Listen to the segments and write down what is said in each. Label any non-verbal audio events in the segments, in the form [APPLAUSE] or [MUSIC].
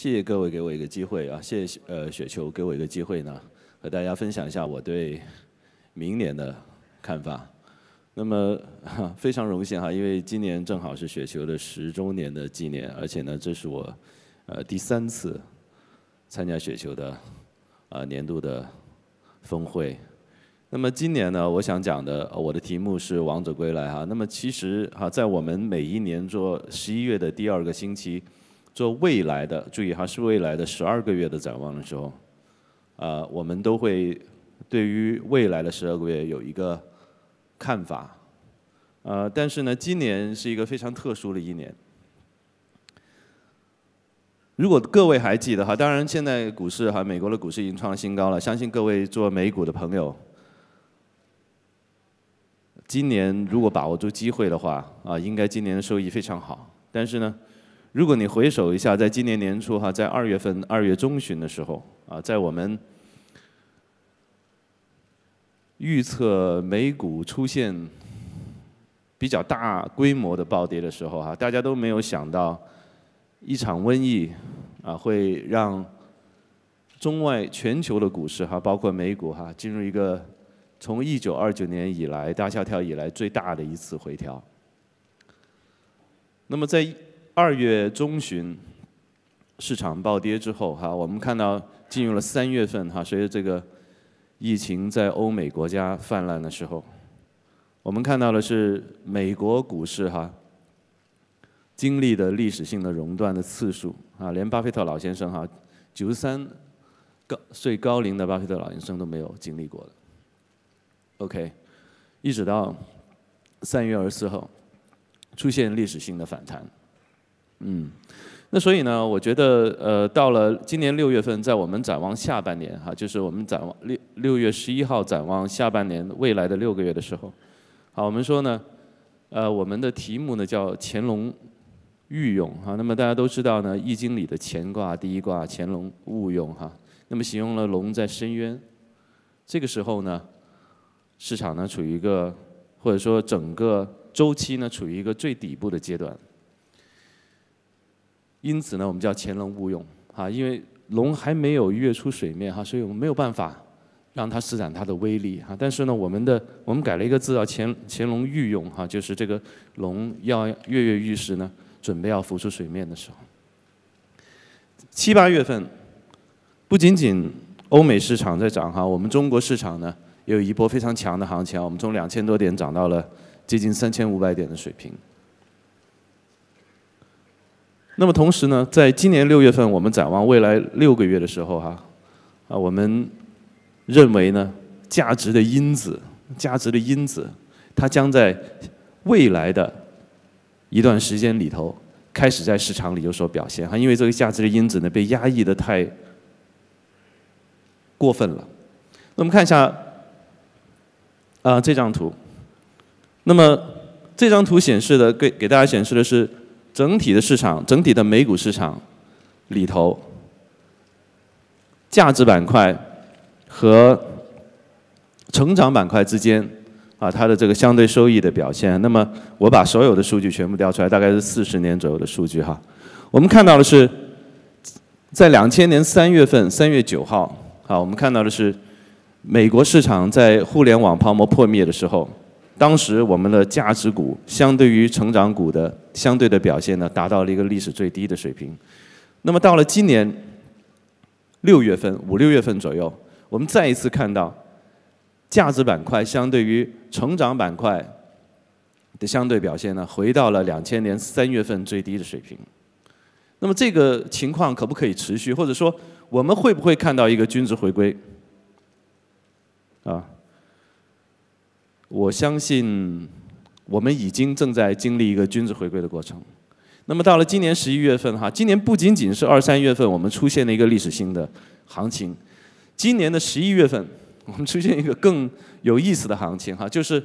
谢谢各位给我一个机会啊！谢谢呃雪球给我一个机会呢，和大家分享一下我对明年的看法。那么 [LAUGHS] 非常荣幸哈，因为今年正好是雪球的十周年的纪念，而且呢，这是我呃第三次参加雪球的啊年度的峰会。那么今年呢，我想讲的我的题目是王者归来哈。那么其实哈，在我们每一年做十一月的第二个星期。做未来的，注意哈，是未来的十二个月的展望的时候，啊，我们都会对于未来的十二个月有一个看法，呃，但是呢，今年是一个非常特殊的一年。如果各位还记得哈，当然现在股市哈，美国的股市已经创新高了，相信各位做美股的朋友，今年如果把握住机会的话，啊，应该今年的收益非常好。但是呢。如果你回首一下，在今年年初哈，在二月份二月中旬的时候啊，在我们预测美股出现比较大规模的暴跌的时候哈，大家都没有想到一场瘟疫啊，会让中外全球的股市哈，包括美股哈，进入一个从一九二九年以来大萧条以来最大的一次回调。那么在。二月中旬市场暴跌之后，哈，我们看到进入了三月份，哈，随着这个疫情在欧美国家泛滥的时候，我们看到的是美国股市，哈，经历的历史性的熔断的次数，啊，连巴菲特老先生，哈，九十三高岁高龄的巴菲特老先生都没有经历过的，OK，一直到三月二十四号出现历史性的反弹。嗯，那所以呢，我觉得呃，到了今年六月份，在我们展望下半年哈，就是我们展望六六月十一号展望下半年未来的六个月的时候，好，我们说呢，呃，我们的题目呢叫“乾隆御用”哈，那么大家都知道呢，《易经》里的乾卦第一卦“乾龙勿用”哈，那么形容了龙在深渊，这个时候呢，市场呢处于一个或者说整个周期呢处于一个最底部的阶段。因此呢，我们叫潜龙勿用，啊，因为龙还没有跃出水面哈，所以我们没有办法让它施展它的威力哈。但是呢，我们的我们改了一个字叫潜潜龙御用哈，就是这个龙要跃跃欲试呢，准备要浮出水面的时候。七八月份，不仅仅欧美市场在涨哈，我们中国市场呢也有一波非常强的行情啊，我们从两千多点涨到了接近三千五百点的水平。那么同时呢，在今年六月份，我们展望未来六个月的时候，哈，啊，我们认为呢，价值的因子，价值的因子，它将在未来的一段时间里头，开始在市场里有所表现，哈，因为这个价值的因子呢，被压抑的太过分了。那我们看一下，啊，这张图。那么这张图显示的给给大家显示的是。整体的市场，整体的美股市场里头，价值板块和成长板块之间啊，它的这个相对收益的表现。那么，我把所有的数据全部调出来，大概是四十年左右的数据哈。我们看到的是，在两千年三月份，三月九号，啊，我们看到的是美国市场在互联网泡沫破灭的时候。当时我们的价值股相对于成长股的相对的表现呢，达到了一个历史最低的水平。那么到了今年六月份、五六月份左右，我们再一次看到价值板块相对于成长板块的相对表现呢，回到了两千年三月份最低的水平。那么这个情况可不可以持续，或者说我们会不会看到一个均值回归？啊？我相信我们已经正在经历一个君子回归的过程。那么到了今年十一月份，哈，今年不仅仅是二三月份我们出现了一个历史性的行情，今年的十一月份我们出现一个更有意思的行情，哈，就是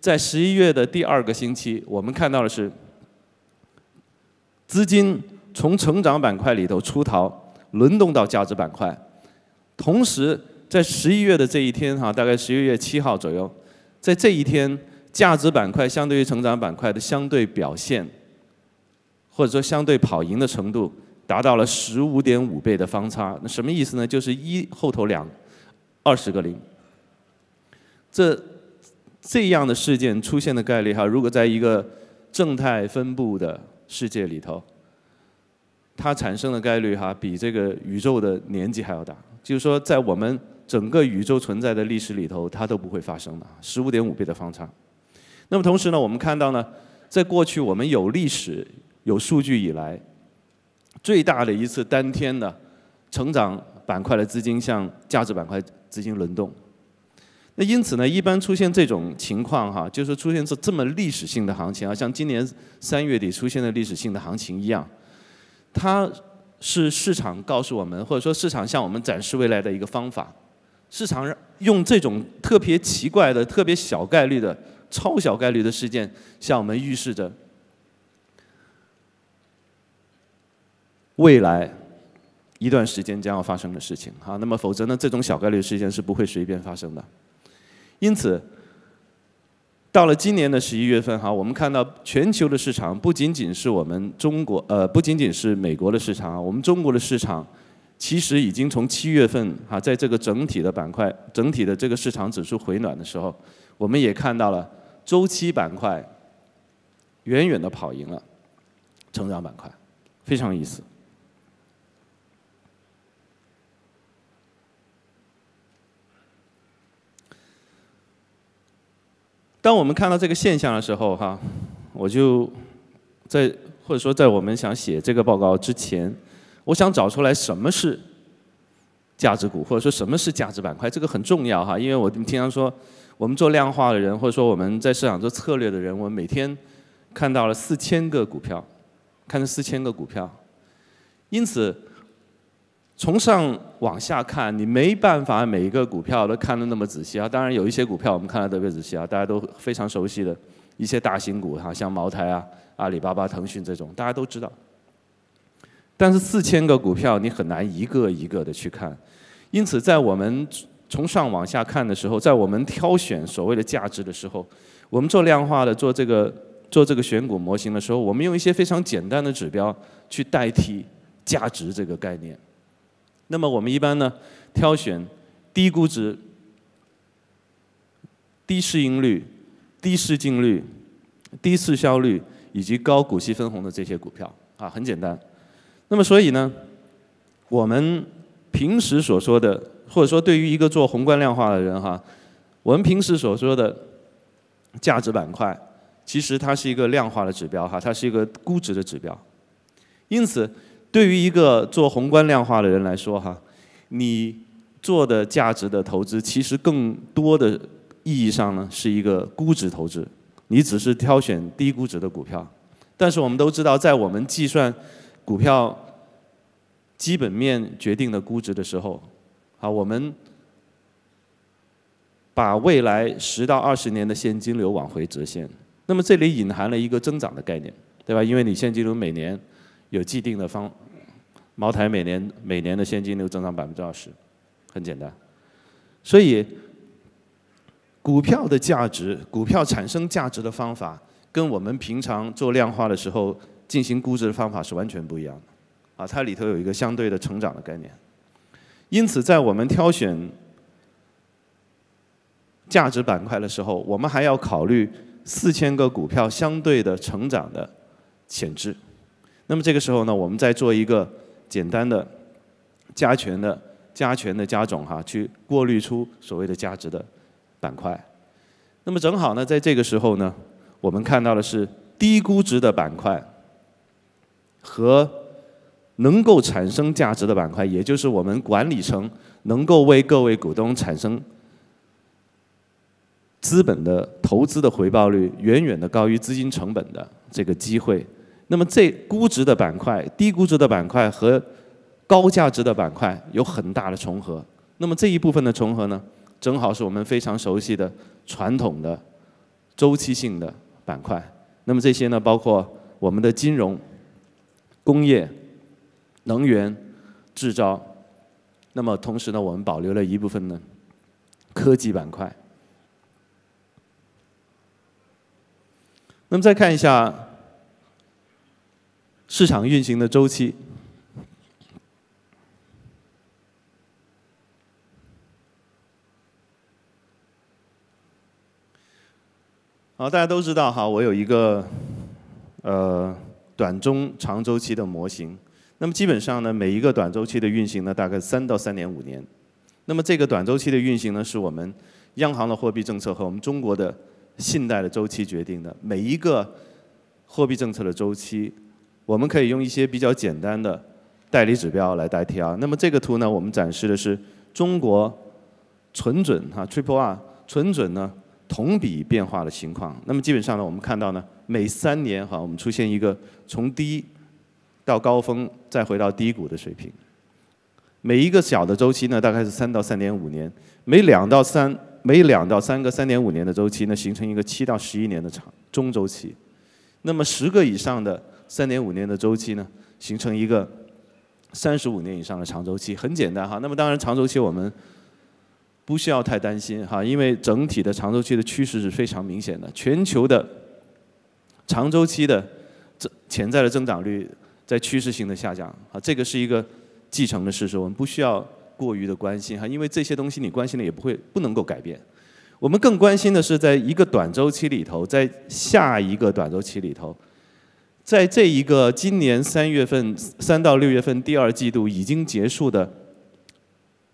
在十一月的第二个星期，我们看到的是资金从成长板块里头出逃，轮动到价值板块，同时在十一月的这一天，哈，大概十一月七号左右。在这一天，价值板块相对于成长板块的相对表现，或者说相对跑赢的程度，达到了十五点五倍的方差。那什么意思呢？就是一后头两二十个零。这这样的事件出现的概率哈，如果在一个正态分布的世界里头，它产生的概率哈，比这个宇宙的年纪还要大。就是说，在我们整个宇宙存在的历史里头，它都不会发生的十五点五倍的方差。那么同时呢，我们看到呢，在过去我们有历史、有数据以来，最大的一次单天的，成长板块的资金向价值板块资金轮动。那因此呢，一般出现这种情况哈，就是出现这这么历史性的行情啊，像今年三月底出现的历史性的行情一样，它是市场告诉我们，或者说市场向我们展示未来的一个方法。市场用这种特别奇怪的、特别小概率的、超小概率的事件，向我们预示着未来一段时间将要发生的事情。哈，那么否则呢？这种小概率事件是不会随便发生的。因此，到了今年的十一月份，哈，我们看到全球的市场不仅仅是我们中国，呃，不仅仅是美国的市场，我们中国的市场。其实已经从七月份哈，在这个整体的板块、整体的这个市场指数回暖的时候，我们也看到了周期板块远远的跑赢了成长板块，非常有意思。当我们看到这个现象的时候哈，我就在或者说在我们想写这个报告之前。我想找出来什么是价值股，或者说什么是价值板块，这个很重要哈。因为我经常说，我们做量化的人，或者说我们在市场做策略的人，我们每天看到了四千个股票，看这四千个股票，因此从上往下看，你没办法每一个股票都看得那么仔细啊。当然有一些股票我们看的特别仔细啊，大家都非常熟悉的一些大型股哈，像茅台啊、阿里巴巴、腾讯这种，大家都知道。但是四千个股票你很难一个一个的去看，因此在我们从上往下看的时候，在我们挑选所谓的价值的时候，我们做量化的做这个做这个选股模型的时候，我们用一些非常简单的指标去代替价值这个概念。那么我们一般呢，挑选低估值、低市盈率、低市净率、低市销率以及高股息分红的这些股票啊，很简单。那么，所以呢，我们平时所说的，或者说对于一个做宏观量化的人哈，我们平时所说的价值板块，其实它是一个量化的指标哈，它是一个估值的指标。因此，对于一个做宏观量化的人来说哈，你做的价值的投资，其实更多的意义上呢，是一个估值投资。你只是挑选低估值的股票，但是我们都知道，在我们计算股票基本面决定的估值的时候，啊，我们把未来十到二十年的现金流往回折现，那么这里隐含了一个增长的概念，对吧？因为你现金流每年有既定的方，茅台每年每年的现金流增长百分之二十，很简单。所以股票的价值，股票产生价值的方法，跟我们平常做量化的时候。进行估值的方法是完全不一样的，啊，它里头有一个相对的成长的概念，因此在我们挑选价值板块的时候，我们还要考虑四千个股票相对的成长的潜质。那么这个时候呢，我们再做一个简单的加权的加权的加种哈，去过滤出所谓的价值的板块。那么正好呢，在这个时候呢，我们看到的是低估值的板块。和能够产生价值的板块，也就是我们管理层能够为各位股东产生资本的投资的回报率远远的高于资金成本的这个机会。那么，这估值的板块、低估值的板块和高价值的板块有很大的重合。那么这一部分的重合呢，正好是我们非常熟悉的传统的周期性的板块。那么这些呢，包括我们的金融。工业、能源、制造，那么同时呢，我们保留了一部分呢，科技板块。那么再看一下市场运行的周期。好，大家都知道哈，我有一个，呃。短中长周期的模型，那么基本上呢，每一个短周期的运行呢，大概三到三年五年。那么这个短周期的运行呢，是我们央行的货币政策和我们中国的信贷的周期决定的。每一个货币政策的周期，我们可以用一些比较简单的代理指标来代替啊。那么这个图呢，我们展示的是中国存准哈 （TRP），i l e R 存准呢。同比变化的情况，那么基本上呢，我们看到呢，每三年哈，我们出现一个从低到高峰，再回到低谷的水平。每一个小的周期呢，大概是三到三点五年，每两到三每两到三个三点五年的周期呢，形成一个七到十一年的长中周期。那么十个以上的三点五年的周期呢，形成一个三十五年以上的长周期。很简单哈。那么当然，长周期我们。不需要太担心哈，因为整体的长周期的趋势是非常明显的，全球的长周期的这潜在的增长率在趋势性的下降啊，这个是一个继承的事实，我们不需要过于的关心哈，因为这些东西你关心的也不会不能够改变。我们更关心的是在一个短周期里头，在下一个短周期里头，在这一个今年三月份三到六月份第二季度已经结束的。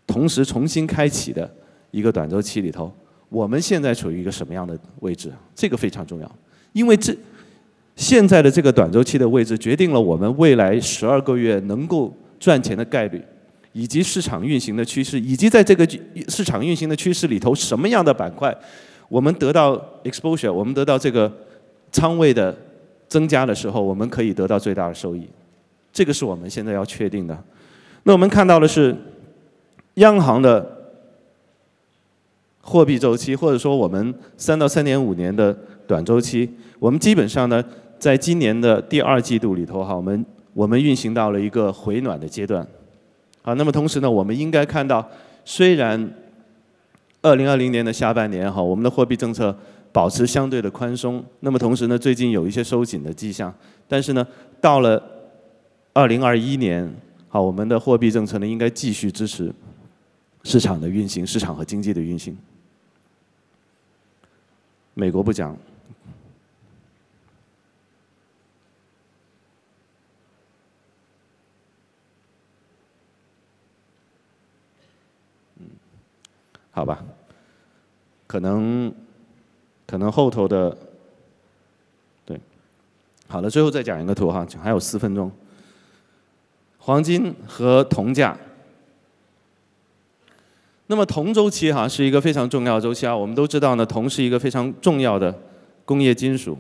同时重新开启的一个短周期里头，我们现在处于一个什么样的位置？这个非常重要，因为这现在的这个短周期的位置决定了我们未来十二个月能够赚钱的概率，以及市场运行的趋势，以及在这个市场运行的趋势里头，什么样的板块我们得到 exposure，我们得到这个仓位的增加的时候，我们可以得到最大的收益。这个是我们现在要确定的。那我们看到的是。央行的货币周期，或者说我们三到三年五年的短周期，我们基本上呢，在今年的第二季度里头哈，我们我们运行到了一个回暖的阶段。好，那么同时呢，我们应该看到，虽然二零二零年的下半年哈，我们的货币政策保持相对的宽松，那么同时呢，最近有一些收紧的迹象，但是呢，到了二零二一年，好，我们的货币政策呢应该继续支持。市场的运行，市场和经济的运行。美国不讲，好吧，可能，可能后头的，对，好了，最后再讲一个图哈，还有四分钟，黄金和铜价。那么，铜周期哈是一个非常重要的周期啊。我们都知道呢，铜是一个非常重要的工业金属。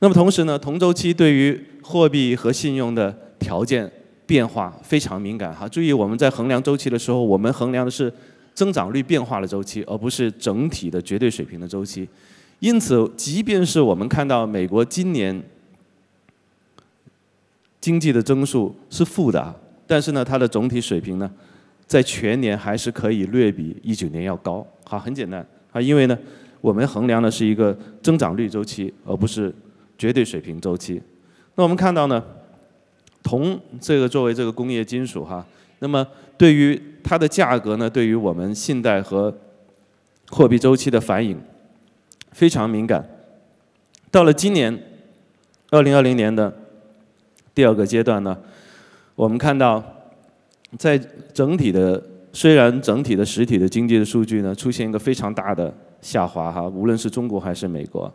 那么，同时呢，铜周期对于货币和信用的条件变化非常敏感哈。注意，我们在衡量周期的时候，我们衡量的是增长率变化的周期，而不是整体的绝对水平的周期。因此，即便是我们看到美国今年经济的增速是负的，但是呢，它的总体水平呢？在全年还是可以略比一九年要高，好，很简单啊，因为呢，我们衡量的是一个增长率周期，而不是绝对水平周期。那我们看到呢，铜这个作为这个工业金属哈，那么对于它的价格呢，对于我们信贷和货币周期的反应非常敏感。到了今年二零二零年的第二个阶段呢，我们看到。在整体的虽然整体的实体的经济的数据呢出现一个非常大的下滑哈，无论是中国还是美国，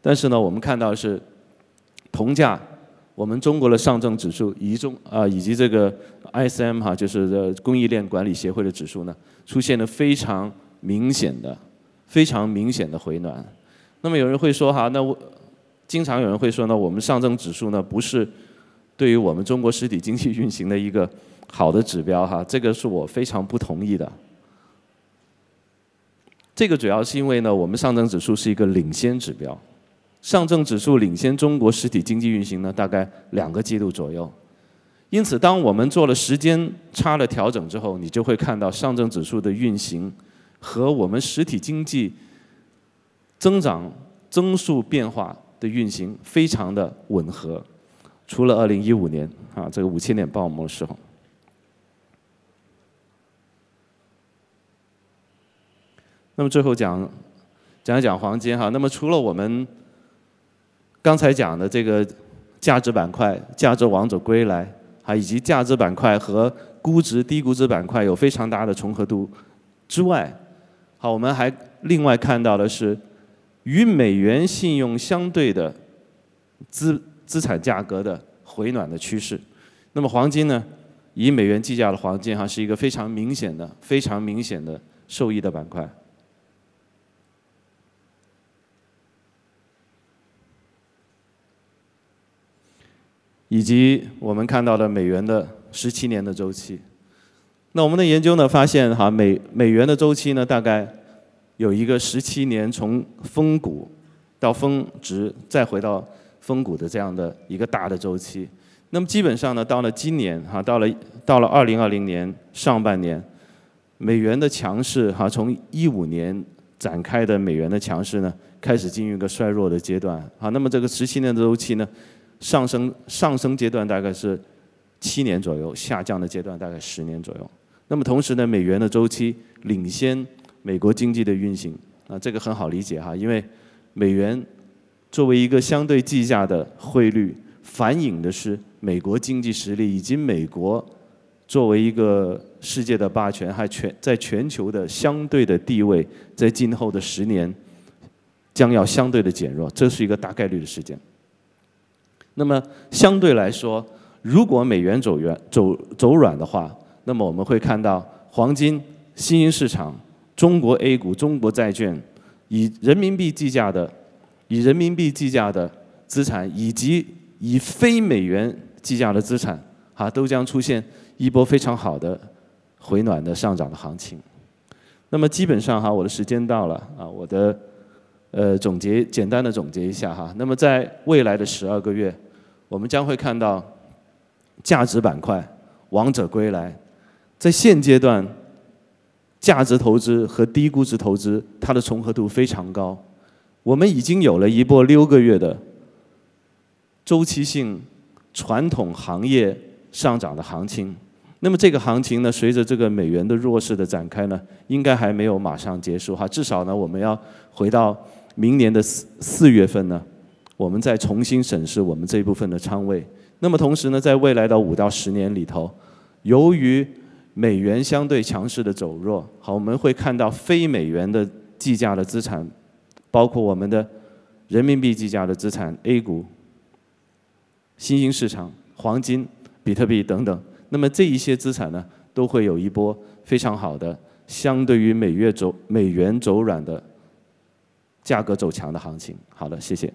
但是呢我们看到是，同价我们中国的上证指数以及中啊以及这个 ISM 哈就是供应链管理协会的指数呢出现了非常明显的、非常明显的回暖。那么有人会说哈，那我经常有人会说呢，我们上证指数呢不是对于我们中国实体经济运行的一个。好的指标哈，这个是我非常不同意的。这个主要是因为呢，我们上证指数是一个领先指标，上证指数领先中国实体经济运行呢，大概两个季度左右。因此，当我们做了时间差的调整之后，你就会看到上证指数的运行和我们实体经济增长增速变化的运行非常的吻合，除了二零一五年啊，这个五千点爆幕的时候。那么最后讲，讲一讲黄金哈。那么除了我们刚才讲的这个价值板块、价值王者归来啊，以及价值板块和估值低估值板块有非常大的重合度之外，好，我们还另外看到的是，与美元信用相对的资资产价格的回暖的趋势。那么黄金呢，以美元计价的黄金哈是一个非常明显的、非常明显的受益的板块。以及我们看到的美元的十七年的周期，那我们的研究呢发现哈美美元的周期呢大概有一个十七年从峰谷到峰值再回到峰谷的这样的一个大的周期，那么基本上呢到了今年哈到了到了二零二零年上半年，美元的强势哈从一五年展开的美元的强势呢开始进入一个衰弱的阶段啊那么这个十七年的周期呢。上升上升阶段大概是七年左右，下降的阶段大概十年左右。那么同时呢，美元的周期领先美国经济的运行啊，这个很好理解哈，因为美元作为一个相对计价的汇率，反映的是美国经济实力以及美国作为一个世界的霸权，还全在全球的相对的地位，在今后的十年将要相对的减弱，这是一个大概率的事件。那么相对来说，如果美元走软走走软的话，那么我们会看到黄金、新兴市场、中国 A 股、中国债券，以人民币计价的，以人民币计价的资产以及以非美元计价的资产，啊，都将出现一波非常好的回暖的上涨的行情。那么基本上哈，我的时间到了啊，我的呃总结简单的总结一下哈。那么在未来的十二个月。我们将会看到价值板块王者归来，在现阶段，价值投资和低估值投资它的重合度非常高。我们已经有了一波六个月的周期性传统行业上涨的行情。那么这个行情呢，随着这个美元的弱势的展开呢，应该还没有马上结束哈，至少呢我们要回到明年的四四月份呢。我们再重新审视我们这一部分的仓位。那么同时呢，在未来的五到十年里头，由于美元相对强势的走弱，好，我们会看到非美元的计价的资产，包括我们的人民币计价的资产、A 股、新兴市场、黄金、比特币等等。那么这一些资产呢，都会有一波非常好的，相对于美元走美元走软的价格走强的行情。好的，谢谢。